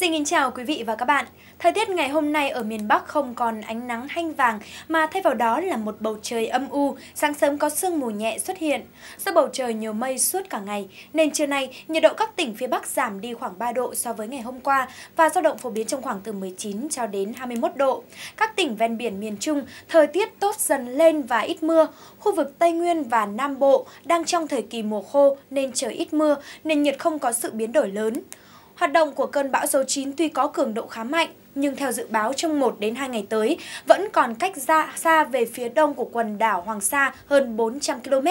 Xin kính chào quý vị và các bạn. Thời tiết ngày hôm nay ở miền Bắc không còn ánh nắng hanh vàng mà thay vào đó là một bầu trời âm u, sáng sớm có sương mù nhẹ xuất hiện. Do bầu trời nhiều mây suốt cả ngày, nên trưa nay nhiệt độ các tỉnh phía Bắc giảm đi khoảng 3 độ so với ngày hôm qua và dao động phổ biến trong khoảng từ 19 cho đến 21 độ. Các tỉnh ven biển miền Trung, thời tiết tốt dần lên và ít mưa. Khu vực Tây Nguyên và Nam Bộ đang trong thời kỳ mùa khô nên trời ít mưa nên nhiệt không có sự biến đổi lớn. Hoạt động của cơn bão số 9 tuy có cường độ khá mạnh, nhưng theo dự báo trong 1 đến 2 ngày tới vẫn còn cách ra xa về phía đông của quần đảo Hoàng Sa hơn 400 km.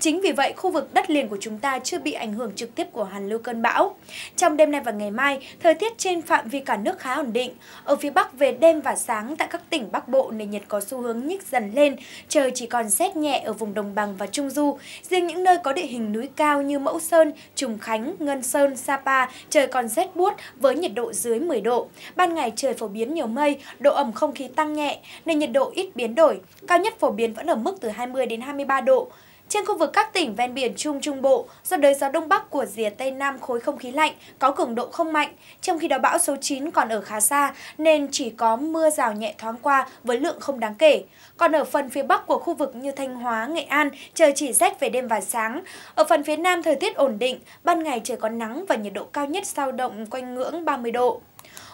Chính vì vậy, khu vực đất liền của chúng ta chưa bị ảnh hưởng trực tiếp của hàn lưu cơn bão. Trong đêm nay và ngày mai, thời tiết trên phạm vi cả nước khá ổn định. Ở phía Bắc về đêm và sáng tại các tỉnh Bắc Bộ nền nhiệt có xu hướng nhích dần lên, trời chỉ còn rét nhẹ ở vùng đồng bằng và trung du. Riêng những nơi có địa hình núi cao như Mẫu Sơn, Trùng Khánh, Ngân Sơn, Sapa trời còn rét buốt với nhiệt độ dưới 10 độ. Ban ngày trời phổ biến nhiều mây, độ ẩm không khí tăng nhẹ nên nhiệt độ ít biến đổi, cao nhất phổ biến vẫn ở mức từ 20 đến 23 độ. Trên khu vực các tỉnh ven biển Trung Trung Bộ, do đới gió Đông Bắc của rìa Tây Nam khối không khí lạnh có cường độ không mạnh, trong khi đó bão số 9 còn ở khá xa nên chỉ có mưa rào nhẹ thoáng qua với lượng không đáng kể. Còn ở phần phía Bắc của khu vực như Thanh Hóa, Nghệ An, trời chỉ rét về đêm và sáng. Ở phần phía Nam thời tiết ổn định, ban ngày trời có nắng và nhiệt độ cao nhất sao động quanh ngưỡng 30 độ.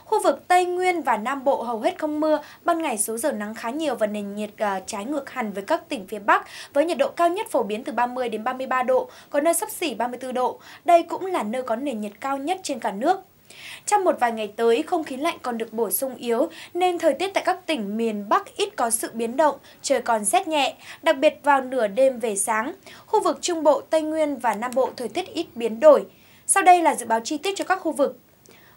Khu vực Tây Nguyên và Nam Bộ hầu hết không mưa, ban ngày số giờ nắng khá nhiều và nền nhiệt à, trái ngược hẳn với các tỉnh phía Bắc, với nhiệt độ cao nhất phổ biến từ 30 đến 33 độ, có nơi sấp xỉ 34 độ. Đây cũng là nơi có nền nhiệt cao nhất trên cả nước. Trong một vài ngày tới, không khí lạnh còn được bổ sung yếu, nên thời tiết tại các tỉnh miền Bắc ít có sự biến động, trời còn rét nhẹ, đặc biệt vào nửa đêm về sáng. Khu vực Trung Bộ, Tây Nguyên và Nam Bộ thời tiết ít biến đổi. Sau đây là dự báo chi tiết cho các khu vực.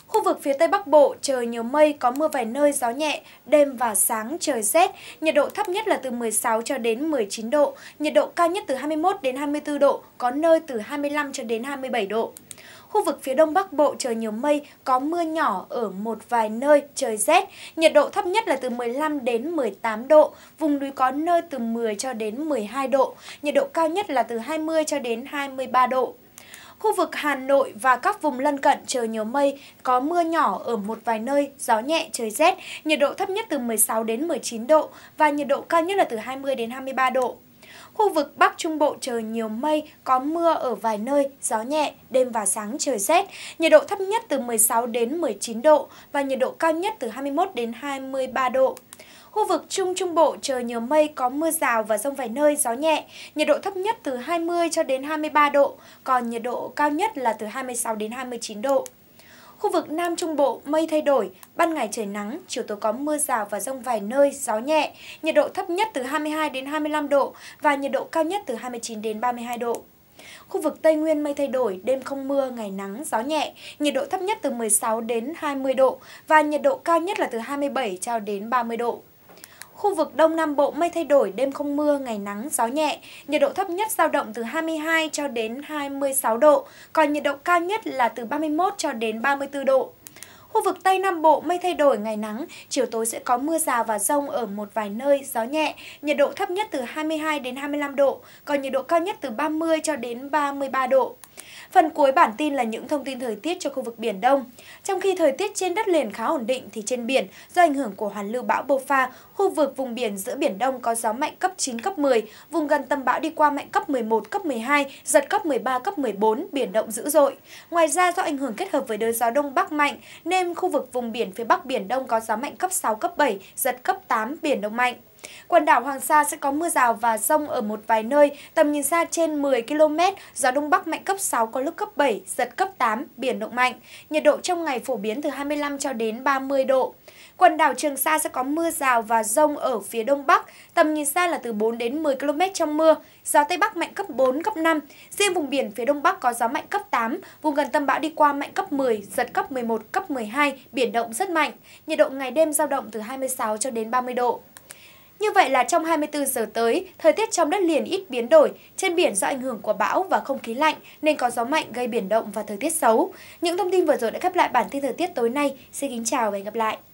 Khu vực phía Tây Bắc Bộ, trời nhiều mây, có mưa vài nơi, gió nhẹ, đêm và sáng trời rét, nhiệt độ thấp nhất là từ 16 cho đến 19 độ, nhiệt độ cao nhất từ 21 đến 24 độ, có nơi từ 25 cho đến 27 độ. Khu vực phía Đông Bắc Bộ trời nhiều mây, có mưa nhỏ ở một vài nơi, trời rét, nhiệt độ thấp nhất là từ 15 đến 18 độ, vùng núi có nơi từ 10 cho đến 12 độ, nhiệt độ cao nhất là từ 20 cho đến 23 độ. Khu vực Hà Nội và các vùng lân cận trời nhiều mây, có mưa nhỏ ở một vài nơi, gió nhẹ, trời rét, nhiệt độ thấp nhất từ 16 đến 19 độ và nhiệt độ cao nhất là từ 20 đến 23 độ. Khu vực Bắc Trung Bộ trời nhiều mây, có mưa ở vài nơi, gió nhẹ, đêm và sáng trời rét, nhiệt độ thấp nhất từ 16 đến 19 độ và nhiệt độ cao nhất từ 21 đến 23 độ. Khu vực Trung Trung Bộ trời nhiều mây có mưa rào và rông vài nơi, gió nhẹ, nhiệt độ thấp nhất từ 20 cho đến 23 độ, còn nhiệt độ cao nhất là từ 26 đến 29 độ. Khu vực Nam Trung Bộ mây thay đổi, ban ngày trời nắng, chiều tối có mưa rào và rông vài nơi, gió nhẹ, nhiệt độ thấp nhất từ 22 đến 25 độ và nhiệt độ cao nhất từ 29 đến 32 độ. Khu vực Tây Nguyên mây thay đổi, đêm không mưa, ngày nắng, gió nhẹ, nhiệt độ thấp nhất từ 16 đến 20 độ và nhiệt độ cao nhất là từ 27 cho đến 30 độ. Khu vực Đông Nam Bộ mây thay đổi, đêm không mưa, ngày nắng, gió nhẹ. Nhiệt độ thấp nhất giao động từ 22 cho đến 26 độ, còn nhiệt độ cao nhất là từ 31 cho đến 34 độ. Khu vực Tây Nam Bộ mây thay đổi ngày nắng, chiều tối sẽ có mưa rào và rông ở một vài nơi, gió nhẹ, nhiệt độ thấp nhất từ 22 đến 25 độ, còn nhiệt độ cao nhất từ 30 cho đến 33 độ. Phần cuối bản tin là những thông tin thời tiết cho khu vực Biển Đông. Trong khi thời tiết trên đất liền khá ổn định thì trên biển, do ảnh hưởng của hoàn lưu bão Bofa, khu vực vùng biển giữa Biển Đông có gió mạnh cấp 9, cấp 10, vùng gần tâm bão đi qua mạnh cấp 11, cấp 12, giật cấp 13, cấp 14, biển động dữ dội. Ngoài ra do ảnh hưởng kết hợp với đới gió Đông Bắc mạnh nên Đêm, khu vực vùng biển phía Bắc Biển Đông có gió mạnh cấp 6, cấp 7, giật cấp 8, biển động mạnh. Quần đảo Hoàng Sa sẽ có mưa rào và rông ở một vài nơi, tầm nhìn xa trên 10 km, gió Đông Bắc mạnh cấp 6 có lúc cấp 7, giật cấp 8, biển động mạnh. Nhiệt độ trong ngày phổ biến từ 25 cho đến 30 độ. Quần đảo Trường Sa sẽ có mưa rào và rông ở phía Đông Bắc, tầm nhìn xa là từ 4 đến 10 km trong mưa, gió Tây Bắc mạnh cấp 4, cấp 5. Riêng vùng biển phía Đông Bắc có gió mạnh cấp 8, vùng gần tâm bão đi qua mạnh cấp 10, giật cấp 11, cấp 12, biển động rất mạnh. Nhiệt độ ngày đêm giao động từ 26 cho đến 30 độ. Như vậy là trong 24 giờ tới, thời tiết trong đất liền ít biến đổi, trên biển do ảnh hưởng của bão và không khí lạnh nên có gió mạnh gây biển động và thời tiết xấu. Những thông tin vừa rồi đã khép lại bản tin thời tiết tối nay. Xin kính chào và hẹn gặp lại.